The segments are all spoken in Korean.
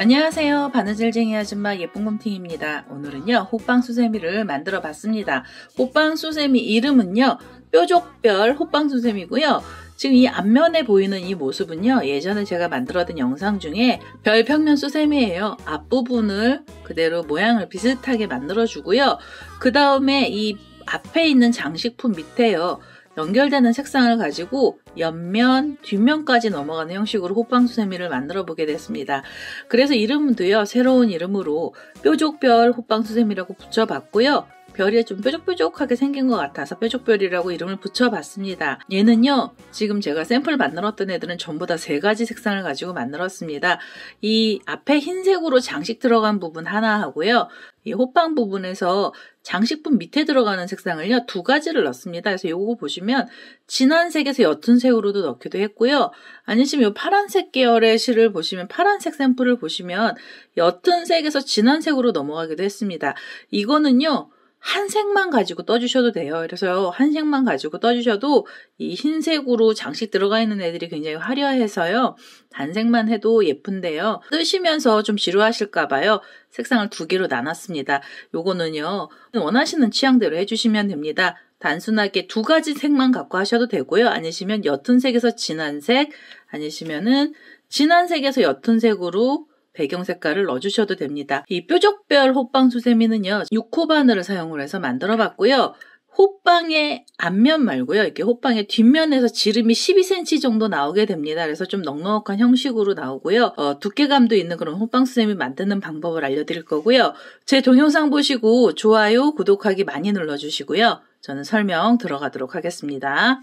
안녕하세요. 바느질쟁이 아줌마 예쁜곰팅입니다. 오늘은요. 호빵 수세미를 만들어 봤습니다. 호빵 수세미 이름은요. 뾰족별 호빵 수세미고요. 지금 이 앞면에 보이는 이 모습은요. 예전에 제가 만들어둔 영상 중에 별 평면 수세미예요. 앞부분을 그대로 모양을 비슷하게 만들어주고요. 그 다음에 이 앞에 있는 장식품 밑에요. 연결되는 색상을 가지고 옆면, 뒷면까지 넘어가는 형식으로 호빵수세미를 만들어 보게 됐습니다. 그래서 이름도요, 새로운 이름으로 뾰족별 호빵수세미라고 붙여봤고요. 별이 좀 뾰족뾰족하게 생긴 것 같아서 뾰족별이라고 이름을 붙여봤습니다. 얘는요 지금 제가 샘플 만들었던 애들은 전부 다 세 가지 색상을 가지고 만들었습니다. 이 앞에 흰색으로 장식 들어간 부분 하나 하고요. 이 호빵 부분에서 장식분 밑에 들어가는 색상을요 두 가지를 넣습니다. 그래서 요거 보시면 진한 색에서 옅은 색으로도 넣기도 했고요. 아니시면 요 파란색 계열의 실을 보시면 파란색 샘플을 보시면 옅은 색에서 진한 색으로 넘어가기도 했습니다. 이거는요 한 색만 가지고 떠주셔도 돼요. 그래서 한 색만 가지고 떠주셔도 이 흰색으로 장식 들어가 있는 애들이 굉장히 화려해서요. 단색만 해도 예쁜데요. 뜨시면서 좀 지루하실까봐요. 색상을 두 개로 나눴습니다. 요거는요. 원하시는 취향대로 해주시면 됩니다. 단순하게 두 가지 색만 갖고 하셔도 되고요. 아니시면 옅은 색에서 진한 색, 아니시면은 진한 색에서 옅은 색으로 배경 색깔을 넣어주셔도 됩니다. 이 뾰족별 호빵 수세미는요. 6호 바늘을 사용을 해서 만들어 봤고요. 호빵의 앞면 말고요. 이렇게 호빵의 뒷면에서 지름이 12cm 정도 나오게 됩니다. 그래서 좀 넉넉한 형식으로 나오고요. 어, 두께감도 있는 그런 호빵 수세미 만드는 방법을 알려드릴 거고요. 제 동영상 보시고 좋아요, 구독하기 많이 눌러주시고요. 저는 설명 들어가도록 하겠습니다.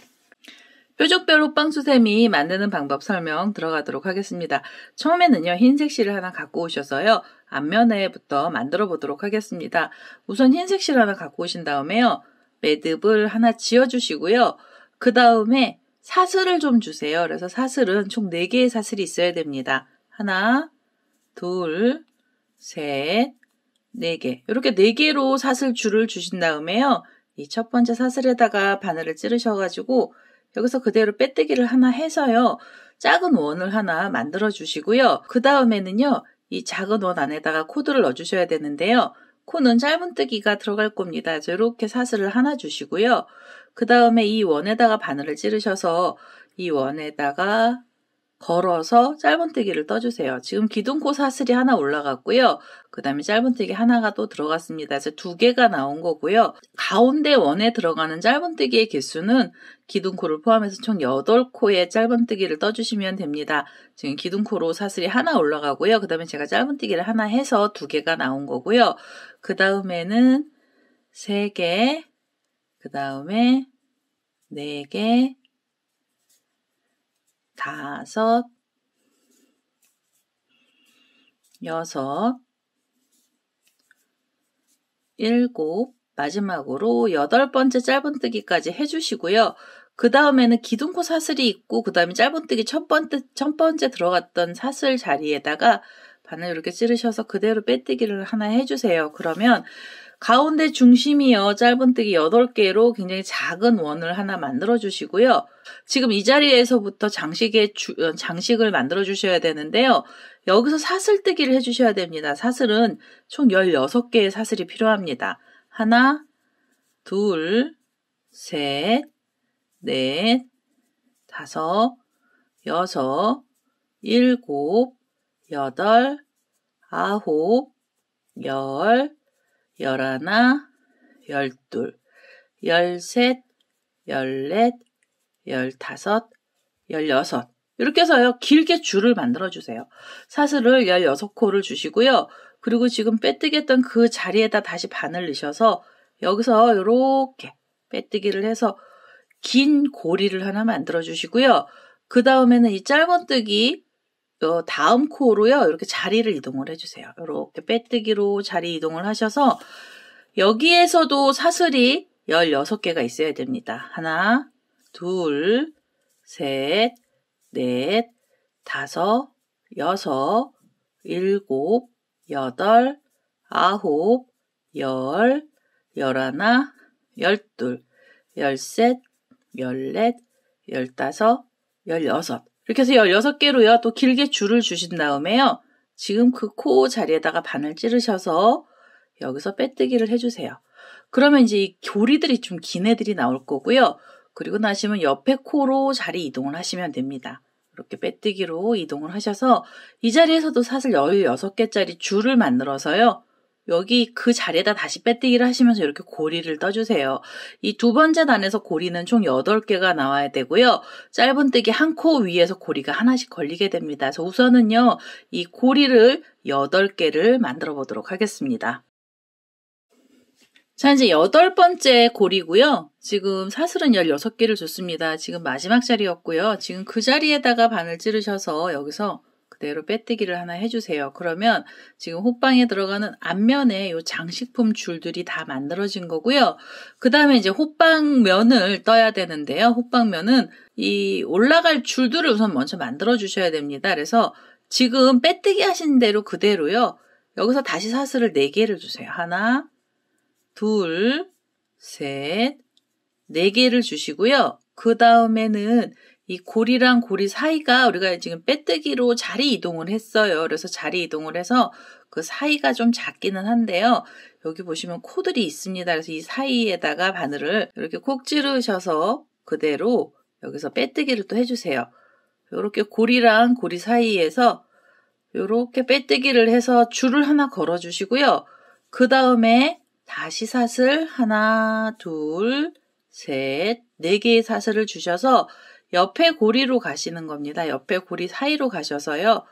뾰족별로 빵수세미 만드는 방법 설명 들어가도록 하겠습니다. 처음에는요, 흰색 실을 하나 갖고 오셔서요, 앞면에부터 만들어 보도록 하겠습니다. 우선 흰색 실 하나 갖고 오신 다음에요, 매듭을 하나 지어주시고요, 그 다음에 사슬을 좀 주세요. 그래서 사슬은 총 4개의 사슬이 있어야 됩니다. 하나, 둘, 셋, 네 개. 이렇게 4 개로 사슬 줄을 주신 다음에요. 이 첫 번째 사슬에다가 바늘을 찌르셔가지고 여기서 그대로 빼뜨기를 하나 해서요. 작은 원을 하나 만들어 주시고요. 그 다음에는요. 이 작은 원 안에다가 코드를 넣어 주셔야 되는데요. 코는 짧은뜨기가 들어갈 겁니다. 이렇게 사슬을 하나 주시고요. 그 다음에 이 원에다가 바늘을 찌르셔서 이 원에다가 걸어서 짧은뜨기를 떠주세요. 지금 기둥코 사슬이 하나 올라갔고요. 그 다음에 짧은뜨기 하나가 또 들어갔습니다. 그래서 두 개가 나온 거고요. 가운데 원에 들어가는 짧은뜨기의 개수는 기둥코를 포함해서 총 8코의 짧은뜨기를 떠주시면 됩니다. 지금 기둥코로 사슬이 하나 올라가고요. 그 다음에 제가 짧은뜨기를 하나 해서 두 개가 나온 거고요. 그 다음에는 세 개, 그 다음에 네 개, 다섯, 여섯, 일곱, 마지막으로 여덟 번째 짧은뜨기까지 해주시고요. 그 다음에는 기둥코 사슬이 있고 그 다음에 짧은뜨기 첫 번째 첫 번째 들어갔던 사슬 자리에다가 바늘 이렇게 찌르셔서 그대로 빼뜨기를 하나 해주세요. 그러면 가운데 중심이요. 짧은뜨기 8개로 굉장히 작은 원을 하나 만들어 주시고요. 지금 이 자리에서부터 장식의 주, 어, 장식을 만들어 주셔야 되는데요. 여기서 사슬뜨기를 해 주셔야 됩니다. 사슬은 총 16개의 사슬이 필요합니다. 하나, 둘, 셋, 넷, 다섯, 여섯, 일곱, 여덟, 아홉, 열, 열하나, 열둘, 열셋, 열넷, 열다섯, 열여섯. 이렇게 해서요, 길게 줄을 만들어주세요. 사슬을 16코를 주시고요. 그리고 지금 빼뜨겠던 그 자리에다 다시 바늘 넣으셔서 여기서 이렇게 빼뜨기를 해서 긴 고리를 하나 만들어 주시고요. 그 다음에는 이 짧은뜨기 어, 다음 코로요. 이렇게 자리를 이동을 해주세요. 이렇게 빼뜨기로 자리 이동을 하셔서 여기에서도 사슬이 16개가 있어야 됩니다. 하나, 둘, 셋, 넷, 다섯, 여섯, 일곱, 여덟, 아홉, 열, 열하나, 열둘, 열셋, 열넷, 열다섯, 열여섯. 이렇게 해서 16개로요. 또 길게 줄을 주신 다음에요. 지금 그 코 자리에다가 바늘 찌르셔서 여기서 빼뜨기를 해주세요. 그러면 이제 이 교리들이 좀 긴 애들이 나올 거고요. 그리고 나시면 옆에 코로 자리 이동을 하시면 됩니다. 이렇게 빼뜨기로 이동을 하셔서 이 자리에서도 사실 16개짜리 줄을 만들어서요. 여기 그 자리에다 다시 빼뜨기를 하시면서 이렇게 고리를 떠주세요. 이 두 번째 단에서 고리는 총 8개가 나와야 되고요. 짧은 뜨기 한 코 위에서 고리가 하나씩 걸리게 됩니다. 그래서 우선은요, 이 고리를 8개를 만들어 보도록 하겠습니다. 자, 이제 여덟 번째 고리고요. 지금 사슬은 16개를 줬습니다. 지금 마지막 자리였고요. 지금 그 자리에다가 바늘 찌르셔서 여기서 그대로 빼뜨기를 하나 해주세요. 그러면 지금 호빵에 들어가는 앞면에 요 장식품 줄들이 다 만들어진 거고요. 그 다음에 이제 호빵면을 떠야 되는데요. 호빵면은 이 올라갈 줄들을 우선 먼저 만들어 주셔야 됩니다. 그래서 지금 빼뜨기 하신 대로 그대로요. 여기서 다시 사슬을 4개를 주세요. 하나, 둘, 셋, 4개를 주시고요. 그 다음에는 이 고리랑 고리 사이가 우리가 지금 빼뜨기로 자리 이동을 했어요. 그래서 자리 이동을 해서 그 사이가 좀 작기는 한데요. 여기 보시면 코들이 있습니다. 그래서 이 사이에다가 바늘을 이렇게 콕 찌르셔서 그대로 여기서 빼뜨기를 또 해주세요. 이렇게 고리랑 고리 사이에서 이렇게 빼뜨기를 해서 줄을 하나 걸어주시고요. 그 다음에 다시 사슬 하나, 둘, 셋, 네 개의 사슬을 주셔서 옆에 고리로 가시는 겁니다. 옆에 고리 사이로 가셔서요.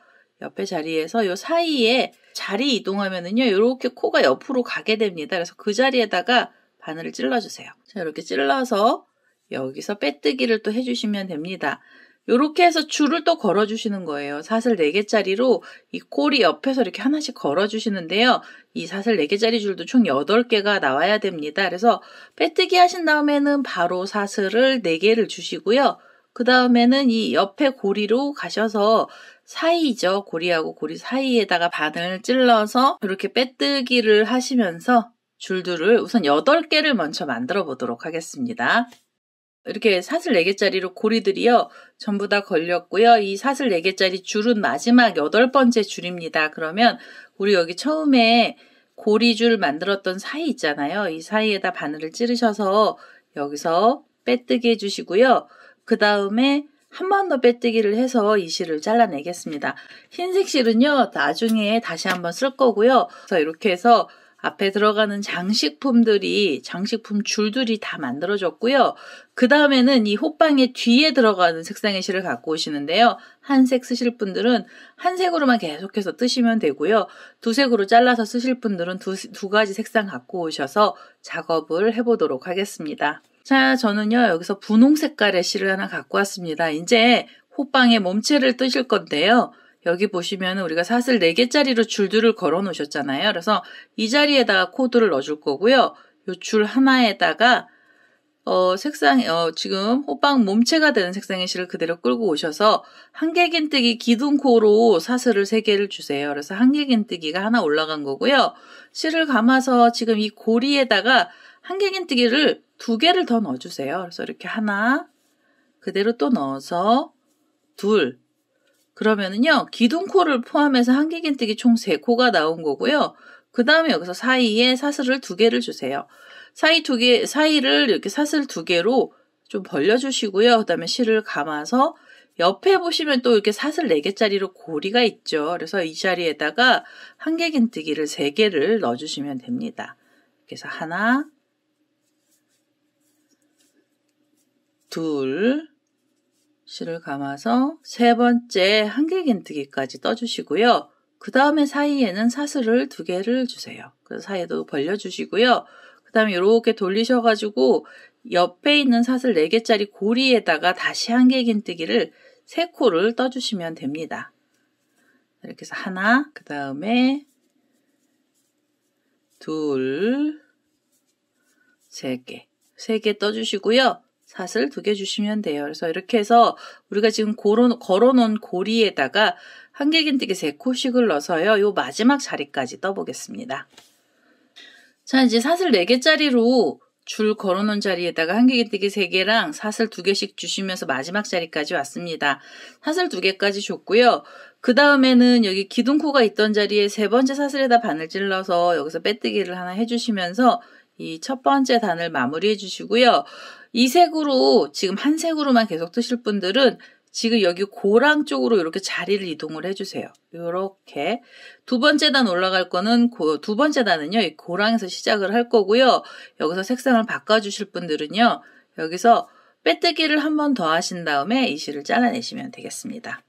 옆에 자리에서 요 사이에 자리 이동하면은요. 이렇게 코가 옆으로 가게 됩니다. 그래서 그 자리에다가 바늘을 찔러주세요. 자, 이렇게 찔러서 여기서 빼뜨기를 또 해주시면 됩니다. 이렇게 해서 줄을 또 걸어주시는 거예요. 사슬 4개짜리로 이 꼬리 옆에서 이렇게 하나씩 걸어주시는데요. 이 사슬 4개짜리 줄도 총 8개가 나와야 됩니다. 그래서 빼뜨기 하신 다음에는 바로 사슬을 4개를 주시고요. 그 다음에는 이 옆에 고리로 가셔서 사이죠. 고리하고 고리 사이에다가 바늘 을 찔러서 이렇게 빼뜨기를 하시면서 줄들을 우선 8개를 먼저 만들어 보도록 하겠습니다. 이렇게 사슬 4개짜리로 고리들이요. 전부 다 걸렸고요. 이 사슬 4개짜리 줄은 마지막 8번째 줄입니다. 그러면 우리 여기 처음에 고리줄 만들었던 사이 있잖아요. 이 사이에다 바늘을 찌르셔서 여기서 빼뜨기 해주시고요. 그 다음에 한 번 더 빼뜨기를 해서 이 실을 잘라내겠습니다. 흰색 실은요, 나중에 다시 한번 쓸 거고요. 그래서 이렇게 해서 앞에 들어가는 장식품들이 장식품 줄들이 다 만들어졌고요. 그 다음에는 이 호빵의 뒤에 들어가는 색상의 실을 갖고 오시는데요. 한 색 쓰실 분들은 한색으로만 계속해서 뜨시면 되고요. 두색으로 잘라서 쓰실 분들은 두, 두 가지 색상 갖고 오셔서 작업을 해보도록 하겠습니다. 자, 저는요, 여기서 분홍 색깔의 실을 하나 갖고 왔습니다. 이제 호빵의 몸체를 뜨실 건데요. 여기 보시면 우리가 사슬 4개짜리로 줄들을 걸어 놓으셨잖아요. 그래서 이 자리에다가 코드를 넣어줄 거고요. 요 줄 하나에다가 어, 색상, 어, 지금 호빵 몸체가 되는 색상의 실을 그대로 끌고 오셔서 한개긴뜨기 기둥코로 사슬을 3개를 주세요. 그래서 한개긴뜨기가 하나 올라간 거고요. 실을 감아서 지금 이 고리에다가 한길긴뜨기를 두 개를 더 넣어주세요. 그래서 이렇게 하나, 그대로 또 넣어서 둘. 그러면은요, 기둥코를 포함해서 한길긴뜨기 총 세 코가 나온 거고요. 그 다음에 여기서 사이에 사슬을 두 개를 주세요. 사이 두 개, 사이를 이렇게 사슬 두 개로 좀 벌려주시고요. 그 다음에 실을 감아서 옆에 보시면 또 이렇게 사슬 네개짜리로 고리가 있죠. 그래서 이 자리에다가 한길긴뜨기를 세개를 넣어주시면 됩니다. 그래서 하나, 둘, 실을 감아서 세 번째 한길긴뜨기까지 떠주시고요. 그 다음에 사이에는 사슬을 두 개를 주세요. 그 사이에도 벌려주시고요. 그 다음에 이렇게 돌리셔가지고 옆에 있는 사슬 4개짜리 고리에다가 다시 한길긴뜨기를 세 코를 떠주시면 됩니다. 이렇게 해서 하나, 그 다음에 둘, 세 개, 세 개 떠주시고요. 사슬 두 개 주시면 돼요. 그래서 이렇게 해서 우리가 지금 고로, 걸어놓은 고리에다가 한길긴뜨기 3코씩을 넣어서요. 요 마지막 자리까지 떠보겠습니다. 자 이제 사슬 4개짜리로 줄 걸어놓은 자리에다가 한길긴뜨기 3개랑 사슬 2개씩 주시면서 마지막 자리까지 왔습니다. 사슬 2개까지 줬고요. 그 다음에는 여기 기둥코가 있던 자리에 세 번째 사슬에다 바늘 찔러서 여기서 빼뜨기를 하나 해주시면서 이 첫 번째 단을 마무리해 주시고요. 이 색으로 지금 한 색으로만 계속 뜨실 분들은 지금 여기 고랑 쪽으로 이렇게 자리를 이동을 해주세요. 이렇게 두 번째 단 올라갈 거는 고, 두 번째 단은요. 이 고랑에서 시작을 할 거고요. 여기서 색상을 바꿔주실 분들은요. 여기서 빼뜨기를 한 번 더 하신 다음에 이 실을 잘라내시면 되겠습니다.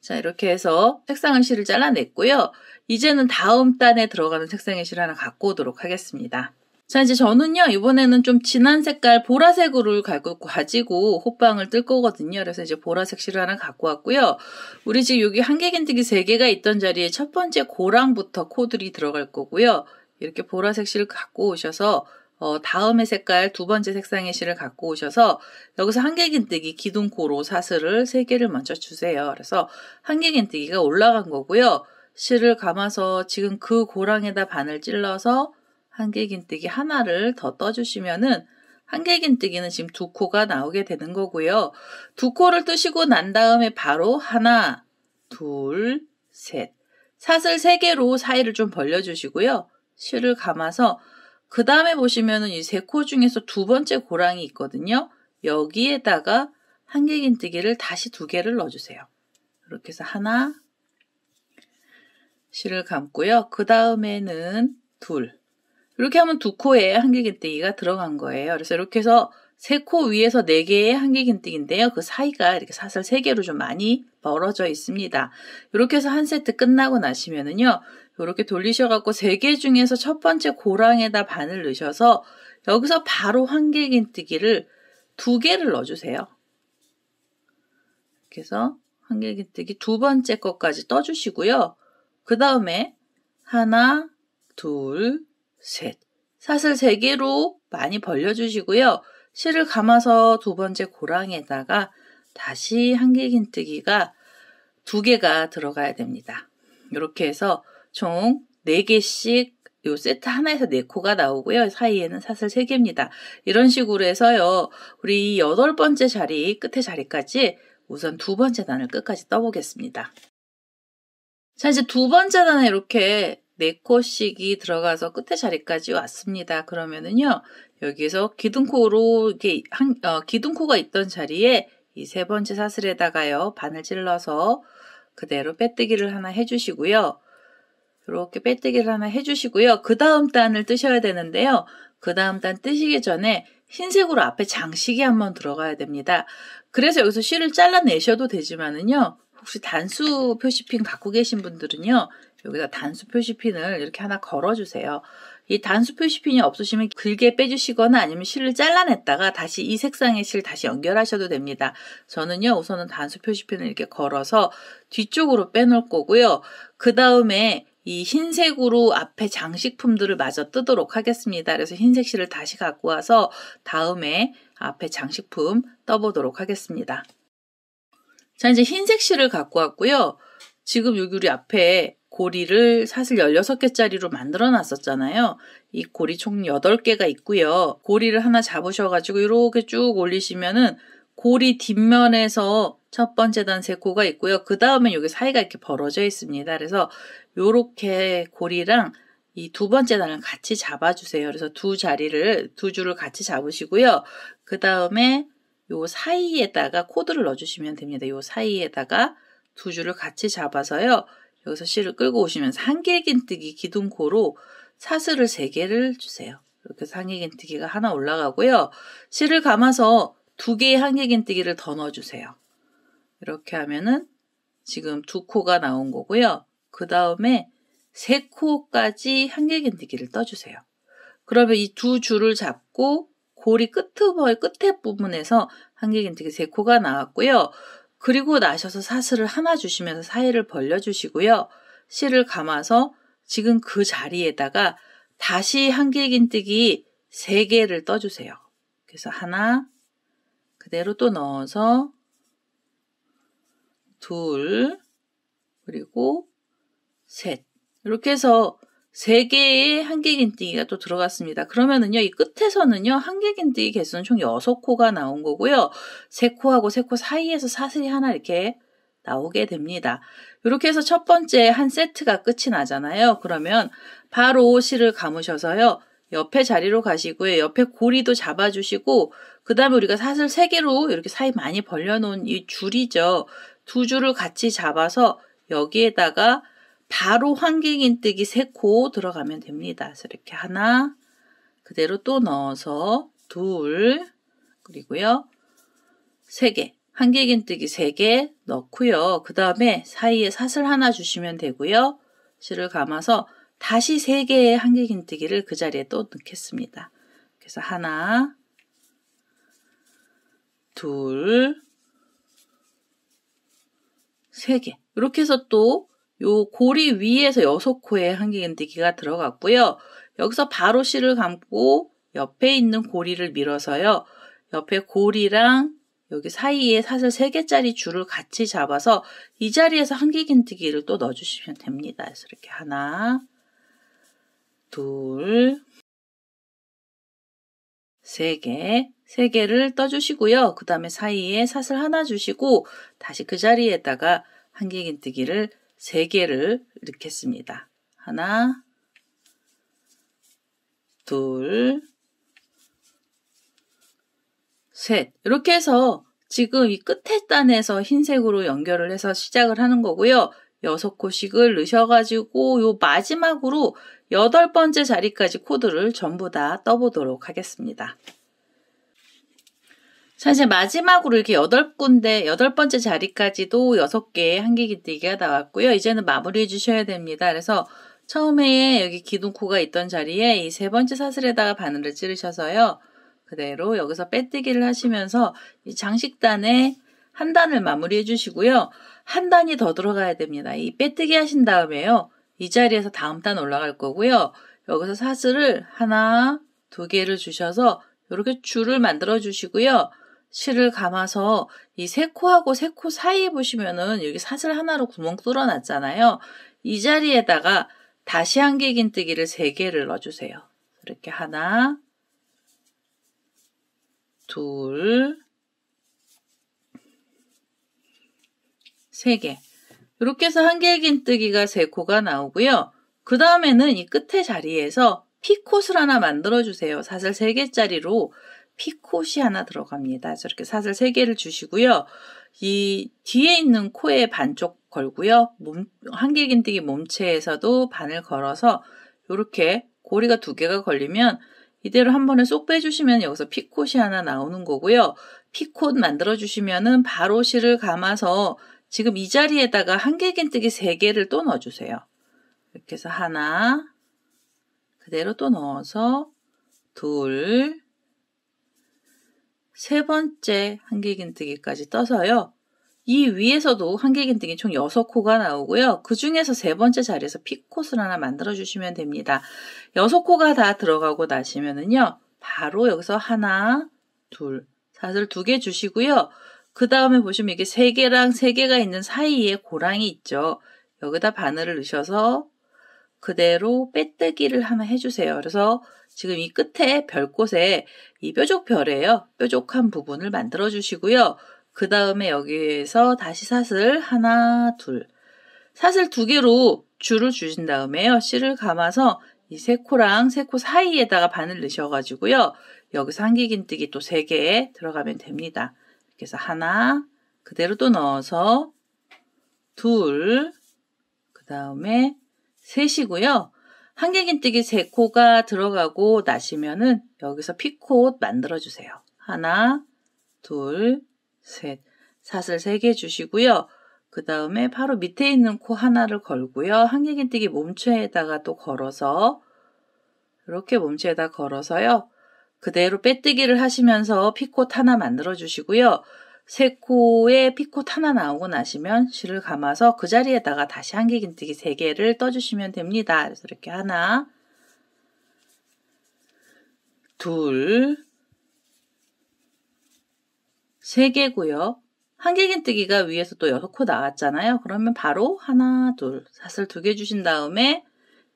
자 이렇게 해서 색상의 실을 잘라냈고요. 이제는 다음 단에 들어가는 색상의 실 하나 갖고 오도록 하겠습니다. 자, 이제 저는요, 이번에는 좀 진한 색깔 보라색으로 가지고 호빵을 뜰 거거든요. 그래서 이제 보라색 실을 하나 갖고 왔고요. 우리 지금 여기 한개긴뜨기 3개가 있던 자리에 첫 번째 고랑부터 코들이 들어갈 거고요. 이렇게 보라색 실을 갖고 오셔서 어, 다음에 색깔 두 번째 색상의 실을 갖고 오셔서 여기서 한개긴뜨기 기둥코로 사슬을 3개를 먼저 주세요. 그래서 한개긴뜨기가 올라간 거고요. 실을 감아서 지금 그 고랑에다 바늘 찔러서 한길긴뜨기 하나를 더 떠주시면은 한길긴뜨기는 지금 두 코가 나오게 되는 거고요. 두 코를 뜨시고 난 다음에 바로 하나, 둘, 셋. 사슬 세 개로 사이를 좀 벌려주시고요. 실을 감아서 그 다음에 보시면은 이 세 코 중에서 두 번째 고랑이 있거든요. 여기에다가 한길긴뜨기를 다시 두 개를 넣어주세요. 이렇게 해서 하나, 실을 감고요. 그 다음에는 둘, 이렇게 하면 두 코에 한길긴뜨기가 들어간 거예요. 그래서 이렇게 해서 세 코 위에서 네 개의 한길긴뜨기인데요. 그 사이가 이렇게 사슬 세 개로 좀 많이 벌어져 있습니다. 이렇게 해서 한 세트 끝나고 나시면은요. 이렇게 돌리셔갖고 세 개 중에서 첫 번째 고랑에다 반을 넣으셔서 여기서 바로 한길긴뜨기를 두 개를 넣어주세요. 이렇게 해서 한길긴뜨기 두 번째 것까지 떠주시고요. 그 다음에 하나, 둘, 셋. 사슬 3개로 많이 벌려주시고요. 실을 감아서 두 번째 고랑에다가 다시 한길긴뜨기가 두 개가 들어가야 됩니다. 이렇게 해서 총 4개씩 요 세트 하나에서 4코가 나오고요. 사이에는 사슬 3개입니다. 이런 식으로 해서요. 우리 이 여덟 번째 자리, 끝에 자리까지 우선 두 번째 단을 끝까지 떠보겠습니다. 자, 이제 두 번째 단에 이렇게 4코씩이 들어가서 끝에 자리까지 왔습니다. 그러면은요, 여기에서 기둥코로, 이렇게 한, 어, 기둥코가 있던 자리에 이 세 번째 사슬에다가요, 바늘 찔러서 그대로 빼뜨기를 하나 해주시고요. 이렇게 빼뜨기를 하나 해주시고요. 그 다음 단을 뜨셔야 되는데요. 그 다음 단 뜨시기 전에 흰색으로 앞에 장식이 한번 들어가야 됩니다. 그래서 여기서 실을 잘라내셔도 되지만은요. 혹시 단수 표시핀 갖고 계신 분들은요. 여기다 단수 표시핀을 이렇게 하나 걸어주세요. 이 단수 표시핀이 없으시면 길게 빼주시거나 아니면 실을 잘라냈다가 다시 이 색상의 실 다시 연결하셔도 됩니다. 저는요 우선은 단수 표시핀을 이렇게 걸어서 뒤쪽으로 빼놓을 거고요. 그 다음에 이 흰색으로 앞에 장식품들을 마저 뜨도록 하겠습니다. 그래서 흰색 실을 다시 갖고 와서 다음에 앞에 장식품 떠보도록 하겠습니다. 자 이제 흰색 실을 갖고 왔고요. 지금 여기 우리 앞에 고리를 사실 16개짜리로 만들어 놨었잖아요. 이 고리 총 8개가 있고요. 고리를 하나 잡으셔가지고 이렇게 쭉 올리시면은 고리 뒷면에서 첫 번째 단세코가 있고요. 그 다음에 여기 사이가 이렇게 벌어져 있습니다. 그래서 이렇게 고리랑 이 두 번째 단을 같이 잡아주세요. 그래서 두 자리를, 두 줄을 같이 잡으시고요. 그 다음에 요 사이에다가 코드를 넣어주시면 됩니다. 요 사이에다가 두 줄을 같이 잡아서요. 여기서 실을 끌고 오시면서 한길긴뜨기 기둥코로 사슬을 3개를 주세요. 이렇게 해서 한길긴뜨기가 하나 올라가고요. 실을 감아서 두 개의 한길긴뜨기를 더 넣어주세요. 이렇게 하면은 지금 두 코가 나온 거고요. 그 다음에 세 코까지 한길긴뜨기를 떠주세요. 그러면 이 두 줄을 잡고 고리 끝부분의 끝에 부분에서 한길긴뜨기 세 코가 나왔고요. 그리고 나셔서 사슬을 하나 주시면서 사이를 벌려주시고요. 실을 감아서 지금 그 자리에다가 다시 한길긴뜨기 3개를 떠주세요. 그래서 하나, 그대로 또 넣어서 둘, 그리고 셋. 이렇게 해서 세 개의 한계긴뜨기가또 들어갔습니다. 그러면은요, 이 끝에서는요, 한계긴뜨기 개수는 총 6코가 나온 거고요. 3코하고 3코 사이에서 사슬이 하나 이렇게 나오게 됩니다. 이렇게 해서 첫 번째 한 세트가 끝이 나잖아요. 그러면 바로 실을 감으셔서요. 옆에 자리로 가시고요. 예, 옆에 고리도 잡아주시고 그 다음에 우리가 사슬 3개로 이렇게 사이 많이 벌려놓은 이 줄이죠. 두 줄을 같이 잡아서 여기에다가 바로 환기인뜨기 3코 들어가면 됩니다. 그래서 이렇게 하나 그대로 또 넣어서 둘 그리고요. 3개 한길인뜨기 3개 넣고요. 그 다음에 사이에 사슬 하나 주시면 되고요. 실을 감아서 다시 3개의 한길인뜨기를그 자리에 또 넣겠습니다. 그래서 하나, 둘, 세 개. 이렇게 해서 또요 고리 위에서 여섯 코에 한길긴디기가 들어갔고요. 여기서 바로 실을 감고 옆에 있는 고리를 밀어서요. 옆에 고리랑 여기 사이에 사슬 3개짜리 줄을 같이 잡아서 이 자리에서 한길긴디기를 또 넣어주시면 됩니다. 그래서 이렇게 하나, 둘, 세 개, 세 개를 떠주시고요. 그 다음에 사이에 사슬 하나 주시고 다시 그 자리에다가 한길긴뜨기를 세 개를 이렇게 했습니다 하나, 둘, 셋. 이렇게 해서 지금 이 끝에 단에서 흰색으로 연결을 해서 시작을 하는 거고요. 여섯 코씩을 넣으셔가지고 요 마지막으로 여덟 번째 자리까지 코드를 전부 다 떠보도록 하겠습니다. 사실 마지막으로 이렇게 여덟 군데, 여덟 번째 자리까지도 여섯 개의 한계 기뛰기가 나왔고요. 이제는 마무리해 주셔야 됩니다. 그래서 처음에 여기 기둥코가 있던 자리에 이 세 번째 사슬에다가 바늘을 찌르셔서요. 그대로 여기서 빼뜨기를 하시면서 이 장식단에 한 단을 마무리해 주시고요. 한 단이 더 들어가야 됩니다. 이 빼뜨기 하신 다음에요. 이 자리에서 다음 단 올라갈 거고요. 여기서 사슬을 하나, 두 개를 주셔서 이렇게 줄을 만들어 주시고요. 실을 감아서 이 세코하고 세 코 사이에 보시면은 여기 사슬 하나로 구멍 뚫어놨잖아요. 이 자리에다가 다시 한개 긴뜨기를 세개를 넣어주세요. 이렇게 하나, 둘, 세 개. 이렇게 해서 한개 긴뜨기가 세코가 나오고요. 그 다음에는 이 끝에 자리에서 피콧을 하나 만들어주세요. 사슬 세개짜리로 피콧이 하나 들어갑니다. 저렇게 사슬 3개를 주시고요. 이 뒤에 있는 코에 반쪽 걸고요. 몸, 한길긴뜨기 몸체에서도 반을 걸어서 이렇게 고리가 두 개가 걸리면 이대로 한 번에 쏙 빼주시면 여기서 피콧이 하나 나오는 거고요. 피콧 만들어주시면은 바로 실을 감아서 지금 이 자리에다가 한길긴뜨기 3개를 또 넣어주세요. 이렇게 해서 하나, 그대로 또 넣어서 둘, 세 번째 한길긴뜨기까지 떠서요. 이 위에서도 한길긴뜨기 총 6코가 나오고요. 그 중에서 세 번째 자리에서 피콧을 하나 만들어주시면 됩니다. 6코가 다 들어가고 나시면은요. 바로 여기서 하나, 둘, 사슬 두 개 주시고요. 그 다음에 보시면 이게 세 개랑 세 개가 있는 사이에 고랑이 있죠. 여기다 바늘을 넣으셔서 그대로 빼뜨기를 하나 해주세요. 그래서 지금 이 끝에 별곳에 이 뾰족별이에요. 뾰족한 부분을 만들어 주시고요. 그 다음에 여기에서 다시 사슬 하나, 둘. 사슬 두 개로 줄을 주신 다음에요. 실을 감아서 이 세 코랑 세 코 사이에다가 바늘 넣으셔가지고요. 여기서 한길긴뜨기 또 세 개 들어가면 됩니다. 이렇게 해서 하나, 그대로 또 넣어서 둘, 그 다음에 셋이고요. 한개긴뜨기 3코가 들어가고 나시면은 여기서 피코 만들어주세요. 하나, 둘, 셋. 사슬 3개 주시고요. 그 다음에 바로 밑에 있는 코 하나를 걸고요. 한개긴뜨기 몸체에다가 또 걸어서 이렇게 몸체에다 걸어서요. 그대로 빼뜨기를 하시면서 피코 하나 만들어주시고요. 세코에 피콧 하나 나오고 나시면 실을 감아서 그 자리에다가 다시 한길긴뜨기 3개를 떠주시면 됩니다. 그래서 이렇게 하나, 둘, 세 개고요. 한길긴뜨기가 위에서 또 6코 나왔잖아요. 그러면 바로 하나, 둘, 사슬 두 개 주신 다음에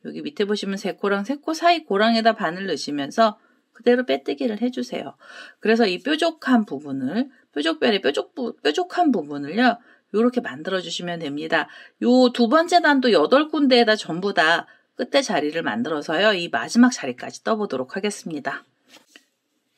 여기 밑에 보시면 세 코랑 세 코 사이 고랑에다 바늘 넣으시면서 그대로 빼뜨기를 해주세요. 그래서 이 뾰족한 부분을 뾰족별의 뾰족, 부, 뾰족한 부분을요. 이렇게 만들어주시면 됩니다. 요 두 번째 단도 8군데에다 전부 다 끝에 자리를 만들어서요. 이 마지막 자리까지 떠보도록 하겠습니다.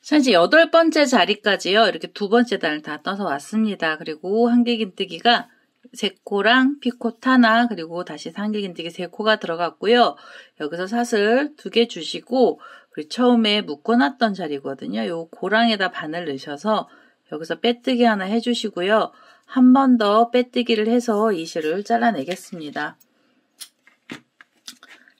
자, 이제 여덟 번째 자리까지요. 이렇게 두 번째 단을 다 떠서 왔습니다. 그리고 한길긴뜨기가 세 코랑 피코 타나 그리고 다시 한길긴뜨기 세 코가 들어갔고요. 여기서 사슬 두 개 주시고 그리고 처음에 묶어놨던 자리거든요. 요 고랑에다 바늘 넣으셔서 여기서 빼뜨기 하나 해주시고요. 한 번 더 빼뜨기를 해서 이 실을 잘라내겠습니다.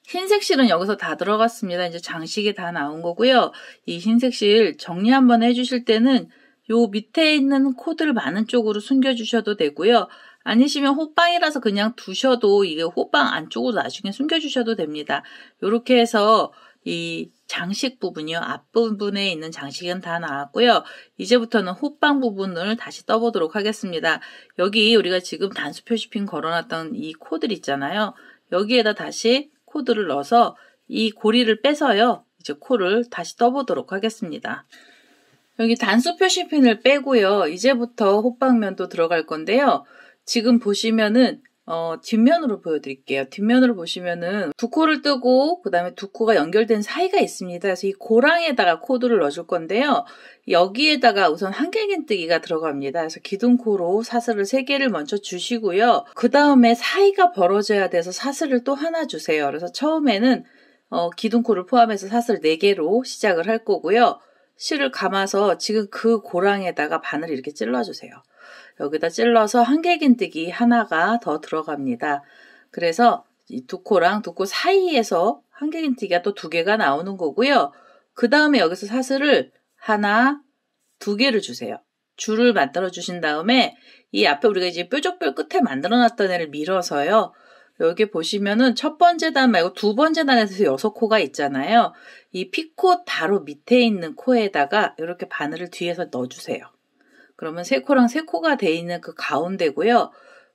흰색 실은 여기서 다 들어갔습니다. 이제 장식이 다 나온 거고요. 이 흰색 실 정리 한 번 해주실 때는 요 밑에 있는 코드를 많은 쪽으로 숨겨주셔도 되고요. 아니시면 호빵이라서 그냥 두셔도 이게 호빵 안쪽으로 나중에 숨겨주셔도 됩니다. 이렇게 해서 이 장식 부분이요. 앞부분에 있는 장식은 다 나왔고요. 이제부터는 호빵 부분을 다시 떠보도록 하겠습니다. 여기 우리가 지금 단수 표시핀 걸어놨던 이 코드 있잖아요. 여기에다 다시 코드를 넣어서 이 고리를 빼서요. 이제 코를 다시 떠보도록 하겠습니다. 여기 단수 표시핀을 빼고요. 이제부터 호빵면도 들어갈 건데요. 지금 보시면은 어, 뒷면으로 보여드릴게요. 뒷면으로 보시면은 두 코를 뜨고 그 다음에 두 코가 연결된 사이가 있습니다. 그래서 이 고랑에다가 코드를 넣어줄 건데요. 여기에다가 우선 한길긴뜨기가 들어갑니다. 그래서 기둥코로 사슬을 3개를 먼저 주시고요. 그 다음에 사이가 벌어져야 돼서 사슬을 또 하나 주세요. 그래서 처음에는 어, 기둥코를 포함해서 사슬 4개로 시작을 할 거고요. 실을 감아서 지금 그 고랑에다가 바늘 이렇게 찔러주세요. 여기다 찔러서 한길긴뜨기 하나가 더 들어갑니다. 그래서 이 두 코랑 두 코 사이에서 한길긴뜨기가 또 두 개가 나오는 거고요. 그 다음에 여기서 사슬을 하나, 두 개를 주세요. 줄을 만들어 주신 다음에 이 앞에 우리가 이제 뾰족뾰 끝에 만들어 놨던 애를 밀어서요. 여기 보시면은 첫 번째 단 말고 두 번째 단에서 여섯 코가 있잖아요. 이 피코 바로 밑에 있는 코에다가 이렇게 바늘을 뒤에서 넣어주세요. 그러면 세 코랑 세 코가 돼 있는 그 가운데고요.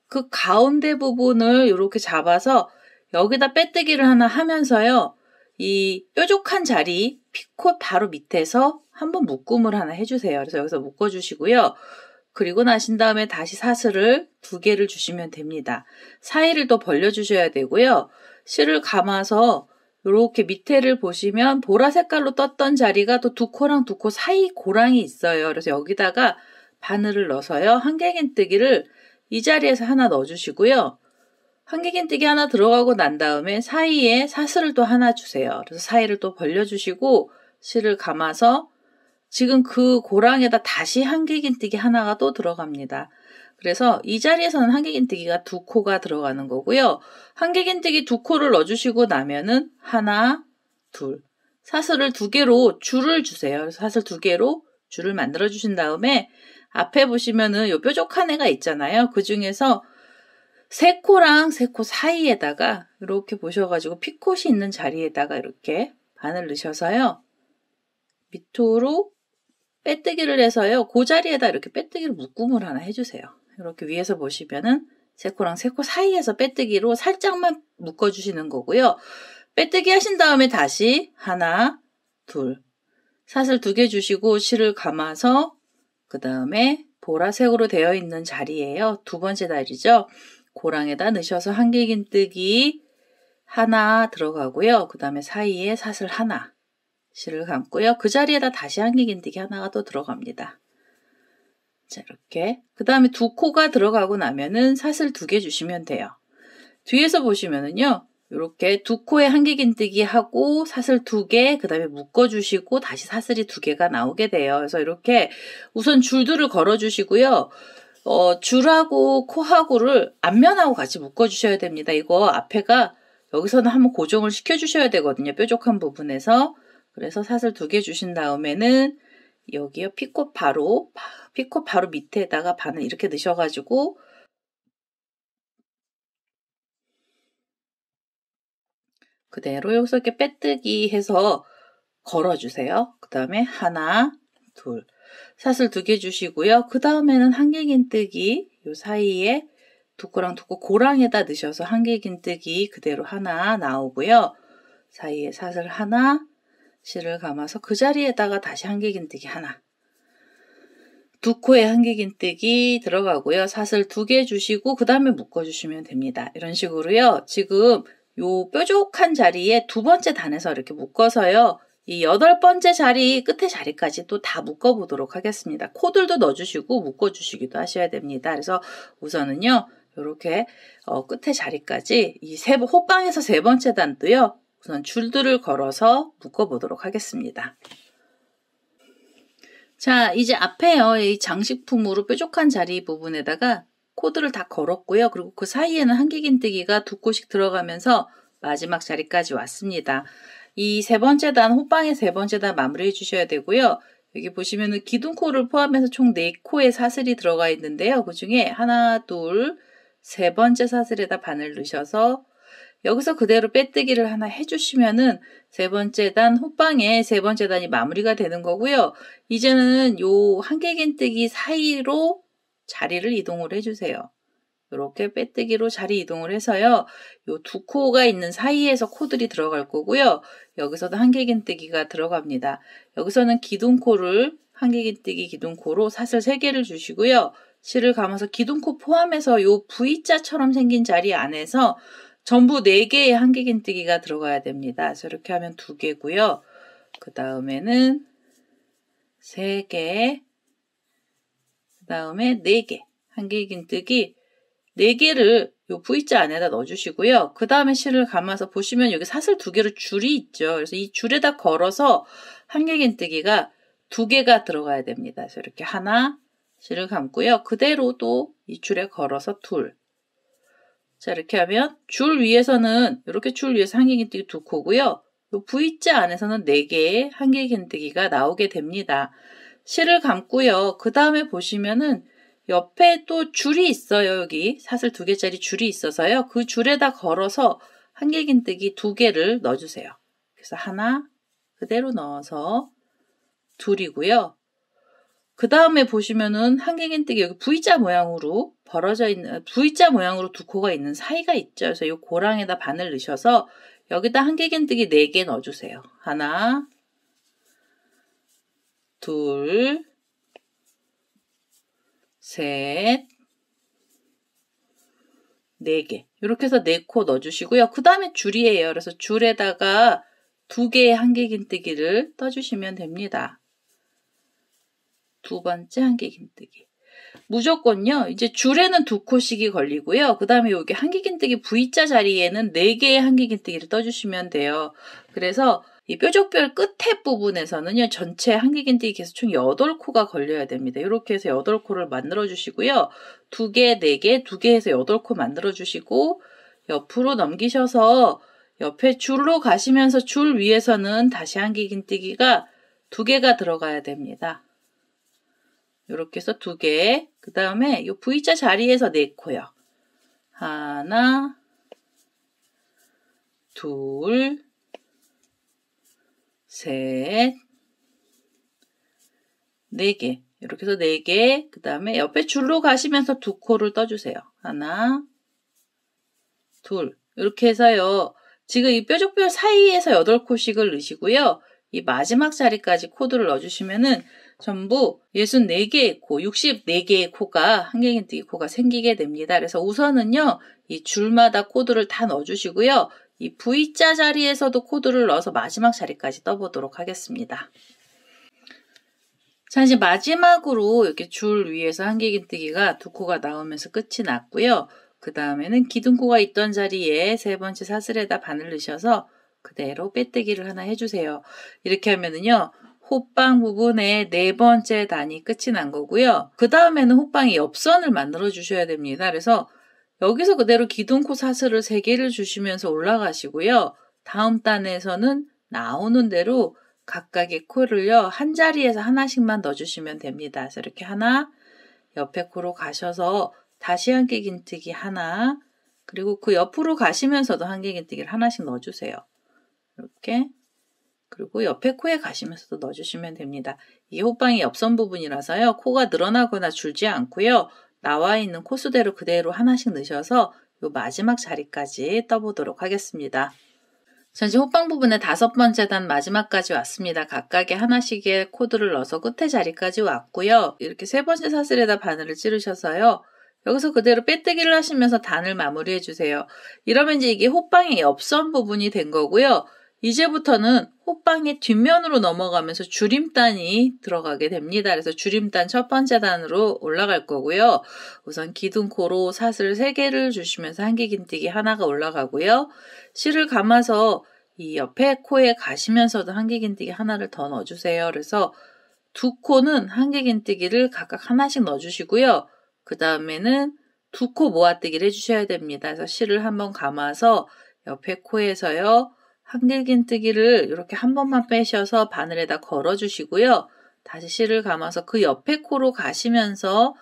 그 가운데 부분을 이렇게 잡아서 여기다 빼뜨기를 하나 하면서요. 이 뾰족한 자리 피코 바로 밑에서 한번 묶음을 하나 해주세요. 그래서 여기서 묶어주시고요. 그리고 나신 다음에 다시 사슬을 두 개를 주시면 됩니다. 사이를 더 벌려주셔야 되고요. 실을 감아서 이렇게 밑에를 보시면 보라 색깔로 떴던 자리가 또 두 코랑 두 코 사이 고랑이 있어요. 그래서 여기다가 바늘을 넣어서요. 한개긴뜨기를 이 자리에서 하나 넣어주시고요. 한개긴뜨기 하나 들어가고 난 다음에 사이에 사슬을 또 하나 주세요. 그래서 사이를 또 벌려주시고 실을 감아서 지금 그 고랑에다 다시 한개긴뜨기 하나가 또 들어갑니다. 그래서 이 자리에서는 한개긴뜨기가 두 코가 들어가는 거고요. 한개긴뜨기 두 코를 넣어주시고 나면은 하나, 둘, 사슬을 두 개로 줄을 주세요. 사슬 두 개로 줄을 만들어 주신 다음에 앞에 보시면은 요 뾰족한 애가 있잖아요. 그 중에서 세 코랑 세 코 사이에다가 이렇게 보셔가지고 피콧이 있는 자리에다가 이렇게 바늘 넣으셔서요. 밑으로 빼뜨기를 해서요. 그 자리에다 이렇게 빼뜨기를 묶음을 하나 해주세요. 이렇게 위에서 보시면은 세 코랑 세 코 사이에서 빼뜨기로 살짝만 묶어주시는 거고요. 빼뜨기 하신 다음에 다시 하나, 둘, 사슬 두 개 주시고 실을 감아서 그 다음에 보라색으로 되어 있는 자리에요. 두 번째 다리죠. 고랑에다 넣으셔서 한길긴뜨기 하나 들어가고요. 그 다음에 사이에 사슬 하나 실을 감고요. 그 자리에다 다시 한길긴뜨기 하나가 또 들어갑니다. 자 이렇게 그 다음에 두 코가 들어가고 나면은 사슬 두 개 주시면 돼요. 뒤에서 보시면은요. 이렇게 두 코에 한길긴뜨기 하고 사슬 두 개, 그 다음에 묶어주시고 다시 사슬이 두 개가 나오게 돼요. 그래서 이렇게 우선 줄들을 걸어주시고요. 어, 줄하고 코하고를 앞면하고 같이 묶어주셔야 됩니다. 이거 앞에가 여기서는 한번 고정을 시켜주셔야 되거든요. 뾰족한 부분에서. 그래서 사슬 두 개 주신 다음에는 여기요. 피코 바로, 피코 바로 밑에다가 반을 이렇게 넣으셔가지고 그대로 여기서 이렇게 빼뜨기 해서 걸어주세요. 그 다음에 하나, 둘. 사슬 두 개 주시고요. 그 다음에는 한길긴뜨기 요 사이에 두꺼랑 두꺼 고랑에다 넣으셔서 한길긴뜨기 그대로 하나 나오고요. 사이에 사슬 하나, 실을 감아서 그 자리에다가 다시 한길긴뜨기 하나. 두 코에 한길긴뜨기 들어가고요. 사슬 두 개 주시고 그 다음에 묶어주시면 됩니다. 이런 식으로요. 지금 요 뾰족한 자리에 두 번째 단에서 이렇게 묶어서요. 이 여덟 번째 자리 끝에 자리까지 또 다 묶어 보도록 하겠습니다. 코들도 넣어주시고 묶어 주시기도 하셔야 됩니다. 그래서 우선은요. 이렇게 어, 끝에 자리까지 이 세 호빵에서 세 번째 단도요. 우선 줄들을 걸어서 묶어 보도록 하겠습니다. 자, 이제 앞에요. 이 장식품으로 뾰족한 자리 부분에다가 코드를 다 걸었고요. 그리고 그 사이에는 한길긴뜨기가 두 곳씩 들어가면서 마지막 자리까지 왔습니다. 이 세 번째 단, 호빵의 세 번째 단 마무리해 주셔야 되고요. 여기 보시면은 기둥코를 포함해서 총 네코의 사슬이 들어가 있는데요. 그 중에 하나, 둘, 세 번째 사슬에다 바늘 넣으셔서 여기서 그대로 빼뜨기를 하나 해주시면은 세 번째 단 호빵에 세 번째 단이 마무리가 되는 거고요. 이제는 요 한개긴뜨기 사이로 자리를 이동을 해주세요. 이렇게 빼뜨기로 자리 이동을 해서요. 이 두 코가 있는 사이에서 코들이 들어갈 거고요. 여기서도 한길긴뜨기가 들어갑니다. 여기서는 기둥코를 한길긴뜨기 기둥코로 사슬 3개를 주시고요. 실을 감아서 기둥코 포함해서 이 V자처럼 생긴 자리 안에서 전부 4개의 한길긴뜨기가 들어가야 됩니다. 저렇게 하면 2개고요. 그 다음에는 3개, 그 다음에 4개, 한길 긴뜨기 4개를 요 V자 안에다 넣어주시고요. 그 다음에 실을 감아서 보시면 여기 사슬 2 개로 줄이 있죠. 그래서 이 줄에다 걸어서 한길 긴뜨기가 2 개가 들어가야 됩니다. 그래서 이렇게 하나, 실을 감고요. 그대로 또 이 줄에 걸어서 둘. 자, 이렇게 하면 줄 위에서는 이렇게 줄 위에서 한길 긴뜨기 2 코고요. 요 V자 안에서는 4개의 한길 긴뜨기가 나오게 됩니다. 실을 감고요. 그 다음에 보시면은 옆에 또 줄이 있어요. 여기 사슬 두 개짜리 줄이 있어서요. 그 줄에다 걸어서 한길긴뜨기 두 개를 넣어주세요. 그래서 하나 그대로 넣어서 둘이고요. 그 다음에 보시면은 한길긴뜨기 여기 V자 모양으로 벌어져 있는 V자 모양으로 두 코가 있는 사이가 있죠. 그래서 이 고랑에다 바늘 넣으셔서 여기다 한길긴뜨기 네 개 넣어주세요. 하나 둘, 셋, 네 개. 이렇게 해서 네 코 넣어주시고요. 그 다음에 줄이에요. 그래서 줄에다가 두 개의 한개긴뜨기를 떠주시면 됩니다. 두 번째 한개긴뜨기. 무조건요. 이제 줄에는 두 코씩이 걸리고요. 그 다음에 여기 한개긴뜨기 V자 자리에는 네 개의 한개긴뜨기를 떠주시면 돼요. 그래서 이 뾰족뼈 끝에 부분에서는요, 전체 한길긴띠 계속 총 8코가 걸려야 됩니다. 이렇게 해서 8코를 만들어주시고요. 2개, 4개, 2개해서 8코 만들어주시고, 옆으로 넘기셔서 옆에 줄로 가시면서 줄 위에서는 다시 한길긴띠기가 2개가 들어가야 됩니다. 이렇게 해서 2개, 그 다음에 이 V자 자리에서 4코요. 하나, 둘, 셋, 네 개. 이렇게 해서 네 개. 그 다음에 옆에 줄로 가시면서 두 코를 떠주세요. 하나, 둘. 이렇게 해서요. 지금 이 뾰족뼈 사이에서 여덟 코씩을 넣으시고요. 이 마지막 자리까지 코드를 넣어주시면은 전부 64개의 코, 64개의 코가, 한개이뜨기 코가 생기게 됩니다. 그래서 우선은요, 이 줄마다 코드를 다 넣어주시고요. 이 V자 자리에서도 코드를 넣어서 마지막 자리까지 떠보도록 하겠습니다. 자, 이제 마지막으로 이렇게 줄 위에서 한길긴뜨기가 두 코가 나오면서 끝이 났고요. 그 다음에는 기둥코가 있던 자리에 세 번째 사슬에다 바늘 넣으셔서 그대로 빼뜨기를 하나 해주세요. 이렇게 하면은요. 호빵 부분에 네 번째 단이 끝이 난 거고요. 그 다음에는 호빵의 옆선을 만들어 주셔야 됩니다. 그래서 여기서 그대로 기둥코 사슬을 3개를 주시면서 올라가시고요. 다음 단에서는 나오는 대로 각각의 코를요. 한 자리에서 하나씩만 넣어주시면 됩니다. 그래서 이렇게 하나, 옆에 코로 가셔서 다시 한개 긴뜨기 하나, 그리고 그 옆으로 가시면서도 한개 긴뜨기를 하나씩 넣어주세요. 이렇게 그리고 옆에 코에 가시면서도 넣어주시면 됩니다. 이 호빵이 옆선 부분이라서요. 코가 늘어나거나 줄지 않고요. 나와 있는 코수대로 그대로 하나씩 넣으셔서 요 마지막 자리까지 떠보도록 하겠습니다. 전체 호빵 부분의 다섯 번째 단 마지막까지 왔습니다. 각각에 하나씩의 코드를 넣어서 끝에 자리까지 왔고요. 이렇게 세 번째 사슬에다 바늘을 찌르셔서요. 여기서 그대로 빼뜨기를 하시면서 단을 마무리해 주세요. 이러면 이제 이게 호빵의 옆선 부분이 된 거고요. 이제부터는 호빵의 뒷면으로 넘어가면서 줄임단이 들어가게 됩니다. 그래서 줄임단 첫 번째 단으로 올라갈 거고요. 우선 기둥코로 사슬 3개를 주시면서 한길긴뜨기 하나가 올라가고요. 실을 감아서 이 옆에 코에 가시면서도 한길긴뜨기 하나를 더 넣어주세요. 그래서 두 코는 한길긴뜨기를 각각 하나씩 넣어주시고요. 그 다음에는 두 코 모아뜨기를 해주셔야 됩니다. 그래서 실을 한번 감아서 옆에 코에서요. 한길긴뜨기를 이렇게 한 번만 빼셔서 바늘에다 걸어주시고요. 다시 실을 감아서 그 옆에 코로 가시면서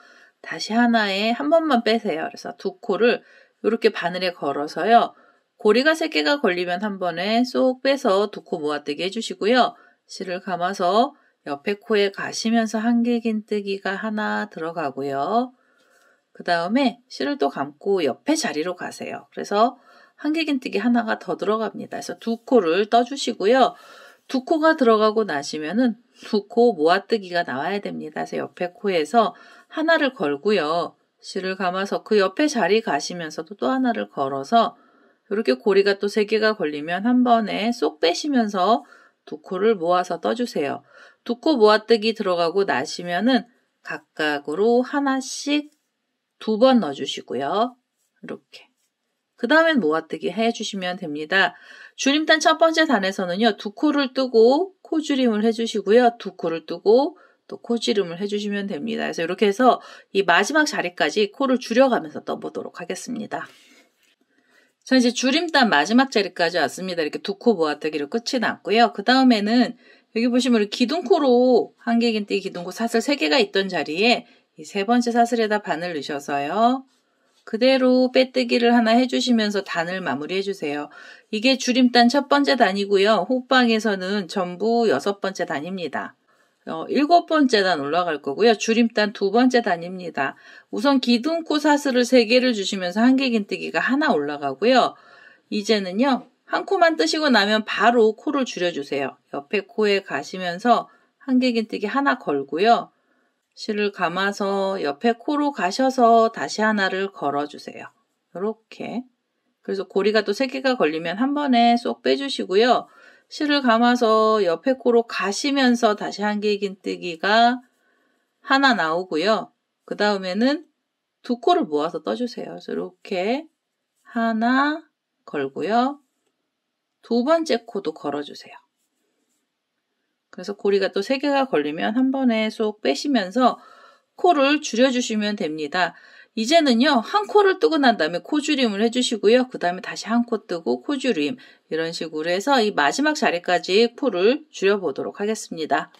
다시 하나에 한 번만 빼세요. 그래서 두 코를 이렇게 바늘에 걸어서요. 고리가 세개가 걸리면 한 번에 쏙 빼서 두 코 모아뜨기 해주시고요. 실을 감아서 옆에 코에 가시면서 한길긴뜨기가 하나 들어가고요. 그 다음에 실을 또 감고 옆에 자리로 가세요. 그래서 한개긴뜨기 하나가 더 들어갑니다. 그래서 두 코를 떠주시고요. 두 코가 들어가고 나시면은 두 코 모아뜨기가 나와야 됩니다. 그래서 옆에 코에서 하나를 걸고요. 실을 감아서 그 옆에 자리 가시면서도 또 하나를 걸어서 이렇게 고리가 또 세 개가 걸리면 한 번에 쏙 빼시면서 두 코를 모아서 떠주세요. 두 코 모아뜨기 들어가고 나시면은 각각으로 하나씩 두 번 넣어주시고요. 이렇게. 그 다음엔 모아뜨기 해주시면 됩니다. 줄임단 첫 번째 단에서는요. 두 코를 뜨고 코줄임을 해주시고요. 두 코를 뜨고 또 코지름을 해주시면 됩니다. 그래서 이렇게 해서 이 마지막 자리까지 코를 줄여가면서 떠보도록 하겠습니다. 자 이제 줄임단 마지막 자리까지 왔습니다. 이렇게 두 코 모아뜨기로 끝이 났고요. 그 다음에는 여기 보시면 기둥코로 한개긴띠 기둥코 사슬 세개가 있던 자리에 이 세 번째 사슬에다 바늘 넣으셔서요. 그대로 빼뜨기를 하나 해주시면서 단을 마무리해주세요. 이게 줄임단 첫 번째 단이고요. 호빵에서는 전부 여섯 번째 단입니다. 어, 일곱 번째 단 올라갈 거고요. 줄임단 두 번째 단입니다. 우선 기둥코 사슬을 세 개를 주시면서 한개 긴뜨기가 하나 올라가고요. 이제는요. 한 코만 뜨시고 나면 바로 코를 줄여주세요. 옆에 코에 가시면서 한개 긴뜨기 하나 걸고요. 실을 감아서 옆에 코로 가셔서 다시 하나를 걸어주세요. 이렇게. 그래서 고리가 또 3개가 걸리면 한 번에 쏙 빼주시고요. 실을 감아서 옆에 코로 가시면서 다시 한개 긴뜨기가 하나 나오고요. 그 다음에는 두 코를 모아서 떠주세요. 그 이렇게 하나 걸고요. 두 번째 코도 걸어주세요. 그래서 고리가 또 3개가 걸리면 한 번에 쏙 빼시면서 코를 줄여주시면 됩니다. 이제는요, 한 코를 뜨고 난 다음에 코줄임을 해주시고요. 그 다음에 다시 한 코 뜨고 코줄임. 이런 식으로 해서 이 마지막 자리까지 코를 줄여보도록 하겠습니다.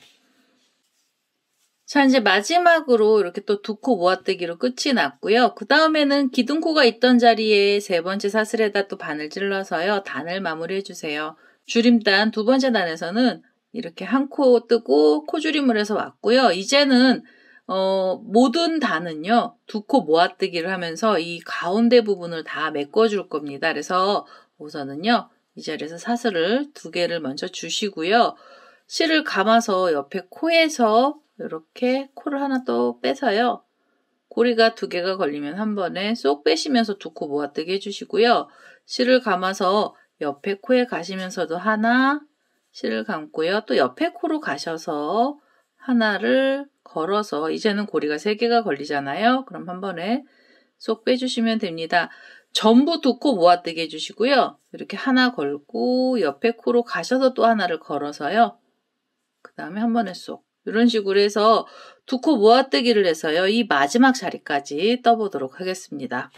자, 이제 마지막으로 이렇게 또 두 코 모아뜨기로 끝이 났고요. 그 다음에는 기둥코가 있던 자리에 세 번째 사슬에다 또 바늘 찔러서요. 단을 마무리해주세요. 줄임단 두 번째 단에서는 이렇게 한 코 뜨고 코줄임을해서 왔고요. 이제는 어, 모든 단은요, 두 코 모아뜨기를 하면서 이 가운데 부분을 다 메꿔줄 겁니다. 그래서 우선은요, 이 자리에서 사슬을 두 개를 먼저 주시고요. 실을 감아서 옆에 코에서 이렇게 코를 하나 또 빼서요. 고리가 두 개가 걸리면 한 번에 쏙 빼시면서 두 코 모아뜨기 해주시고요. 실을 감아서 옆에 코에 가시면서도 하나, 실을 감고요. 또 옆에 코로 가셔서 하나를 걸어서 이제는 고리가 3개가 걸리잖아요. 그럼 한 번에 쏙 빼주시면 됩니다. 전부 두 코모아뜨기 해주시고요. 이렇게 하나 걸고 옆에 코로 가셔서 또 하나를 걸어서요. 그 다음에 한 번에 쏙. 이런 식으로 해서 두 코 모아뜨기를 해서요. 이 마지막 자리까지 떠보도록 하겠습니다.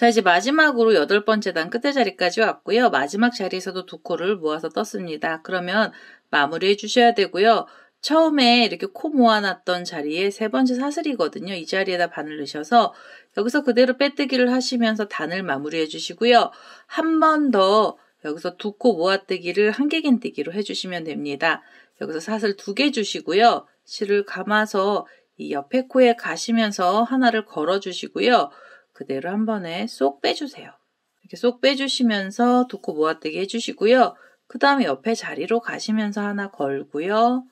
자, 이제 마지막으로 여덟 번째 단끝에 자리까지 왔고요. 마지막 자리에서도 두 코를 모아서 떴습니다. 그러면 마무리해 주셔야 되고요. 처음에 이렇게 코 모아놨던 자리에 세 번째 사슬이거든요. 이 자리에다 바늘 넣으셔서 여기서 그대로 빼뜨기를 하시면서 단을 마무리해 주시고요. 한 번 더 여기서 두 코 모아뜨기를 한개긴뜨기로 해주시면 됩니다. 여기서 사슬 두 개 주시고요. 실을 감아서 이 옆에 코에 가시면서 하나를 걸어주시고요. 그대로 한 번에 쏙 빼주세요. 이렇게 쏙 빼주시면서 도코 모아뜨기 해주시고요. 그 다음에 옆에 자리로 가시면서 하나 걸고요.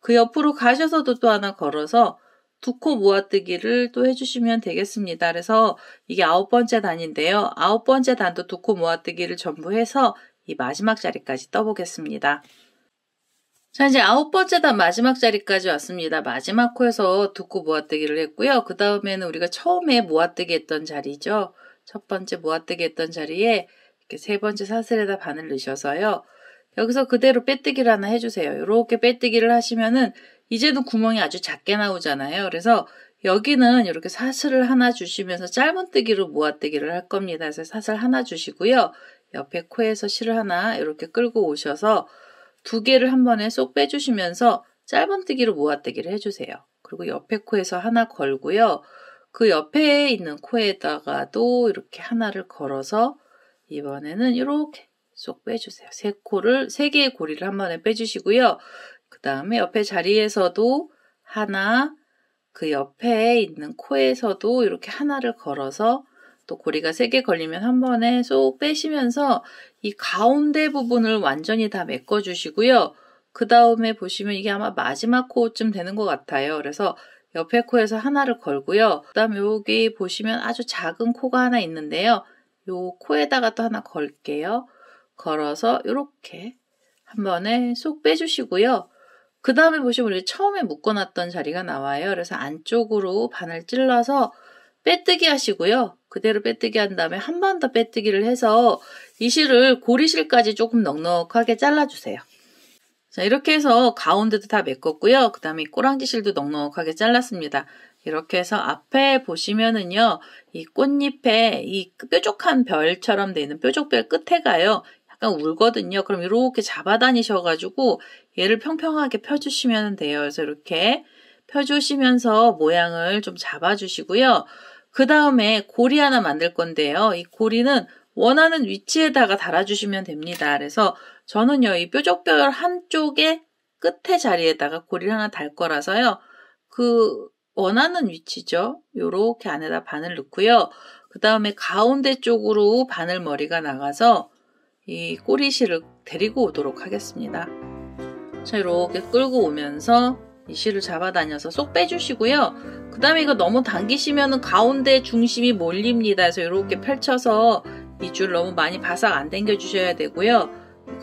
그 옆으로 가셔서도 또 하나 걸어서 두 코 모아뜨기를 또 해주시면 되겠습니다. 그래서 이게 아홉 번째 단인데요. 아홉 번째 단도 두 코 모아뜨기를 전부 해서 이 마지막 자리까지 떠보겠습니다. 자, 이제 아홉 번째다 마지막 자리까지 왔습니다. 마지막 코에서 두 코 모아뜨기를 했고요. 그 다음에는 우리가 처음에 모아뜨기 했던 자리죠. 첫 번째 모아뜨기 했던 자리에 이렇게 세 번째 사슬에다 바늘 넣으셔서요. 여기서 그대로 빼뜨기를 하나 해주세요. 이렇게 빼뜨기를 하시면은 이제는 구멍이 아주 작게 나오잖아요. 그래서 여기는 이렇게 사슬을 하나 주시면서 짧은뜨기로 모아뜨기를 할 겁니다. 그래서 사슬 하나 주시고요. 옆에 코에서 실을 하나 이렇게 끌고 오셔서 두 개를 한 번에 쏙 빼주시면서 짧은뜨기로 모아뜨기를 해주세요. 그리고 옆에 코에서 하나 걸고요. 그 옆에 있는 코에다가도 이렇게 하나를 걸어서 이번에는 이렇게 쏙 빼주세요. 세 코를, 세 개의 고리를 한 번에 빼주시고요. 그 다음에 옆에 자리에서도 하나, 그 옆에 있는 코에서도 이렇게 하나를 걸어서 또 고리가 3개 걸리면 한 번에 쏙 빼시면서 이 가운데 부분을 완전히 다 메꿔주시고요. 그 다음에 보시면 이게 아마 마지막 코쯤 되는 것 같아요. 그래서 옆에 코에서 하나를 걸고요. 그 다음 여기 보시면 아주 작은 코가 하나 있는데요. 요 코에다가 또 하나 걸게요. 걸어서 이렇게 한 번에 쏙 빼주시고요. 그 다음에 보시면 우리 처음에 묶어놨던 자리가 나와요. 그래서 안쪽으로 바늘 찔러서 빼뜨기 하시고요. 그대로 빼뜨기 한 다음에 한 번 더 빼뜨기를 해서 이 실을 고리실까지 조금 넉넉하게 잘라주세요. 자 이렇게 해서 가운데도 다 메꿨고요. 그 다음에 꼬랑지 실도 넉넉하게 잘랐습니다. 이렇게 해서 앞에 보시면은요. 이 꽃잎에 이 뾰족한 별처럼 되는 뾰족별 끝에가요. 약간 울거든요. 그럼 이렇게 잡아다니셔가지고 얘를 평평하게 펴주시면 돼요. 그래서 이렇게 펴주시면서 모양을 좀 잡아주시고요. 그 다음에 고리 하나 만들 건데요. 이 고리는 원하는 위치에다가 달아주시면 됩니다. 그래서 저는요, 이 뾰족뼈 한쪽에 끝에 자리에다가 고리를 하나 달 거라서요. 그 원하는 위치죠. 요렇게 안에다 바늘 넣고요. 그 다음에 가운데 쪽으로 바늘 머리가 나가서 이 꼬리실을 데리고 오도록 하겠습니다. 자, 이렇게 끌고 오면서 이실을 잡아다녀서 쏙 빼주시고요. 그 다음에 이거 너무 당기시면 가운데 중심이 몰립니다. 그래서 이렇게 펼쳐서 이 줄 너무 많이 바삭 안 당겨주셔야 되고요.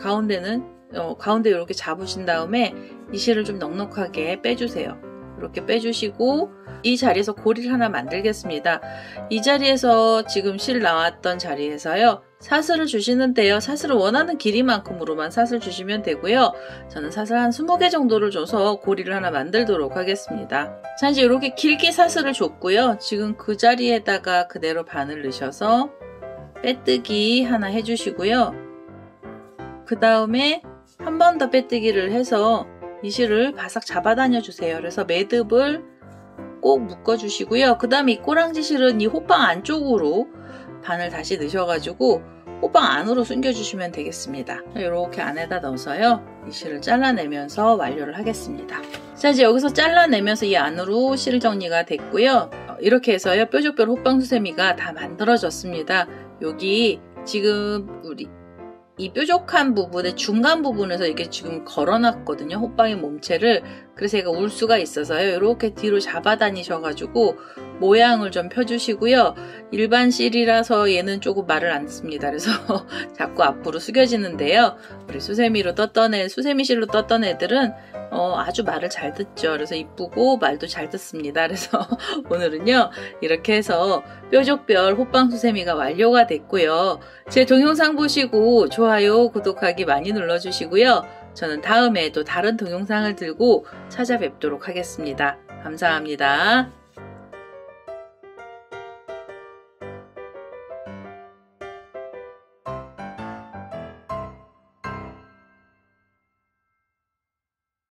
가운데는 어, 가운데 이렇게 잡으신 다음에 이 실을 좀 넉넉하게 빼주세요. 이렇게 빼주시고 이 자리에서 고리를 하나 만들겠습니다. 이 자리에서 지금 실 나왔던 자리에서요. 사슬을 주시는데요. 사슬을 원하는 길이만큼으로만 사슬 주시면 되고요. 저는 사슬 한 20개 정도를 줘서 고리를 하나 만들도록 하겠습니다. 자 이제 이렇게 길게 사슬을 줬고요. 지금 그 자리에다가 그대로 바늘 넣으셔서 빼뜨기 하나 해주시고요. 그 다음에 한 번 더 빼뜨기를 해서 이 실을 바삭 잡아다녀 주세요. 그래서 매듭을 꼭 묶어주시고요. 그 다음에 이 꼬랑지 실은 이 호빵 안쪽으로 반을 다시 넣으셔가지고 호빵 안으로 숨겨주시면 되겠습니다. 이렇게 안에다 넣어서요. 이 실을 잘라내면서 완료를 하겠습니다. 자 이제 여기서 잘라내면서 이 안으로 실 정리가 됐고요. 이렇게 해서요 뾰족별 호빵 수세미가 다 만들어졌습니다. 여기 지금 우리 이 뾰족한 부분의 중간 부분에서 이게 렇 지금 걸어놨거든요. 호빵의 몸체를 그래서 얘가 울 수가 있어서요. 이렇게 뒤로 잡아다니셔가지고 모양을 좀 펴주시고요. 일반 실이라서 얘는 조금 말을 안 씁니다. 그래서 자꾸 앞으로 숙여지는데요. 우리 수세미로 떴던 애, 수세미 실로 떴던 애들은 어, 아주 말을 잘 듣죠. 그래서 이쁘고 말도 잘 듣습니다. 그래서 오늘은요. 이렇게 해서 뾰족별 호빵 수세미가 완료가 됐고요. 제 동영상 보시고 좋아요, 구독하기 많이 눌러주시고요. 저는 다음에 또 다른 동영상을 들고 찾아뵙도록 하겠습니다. 감사합니다.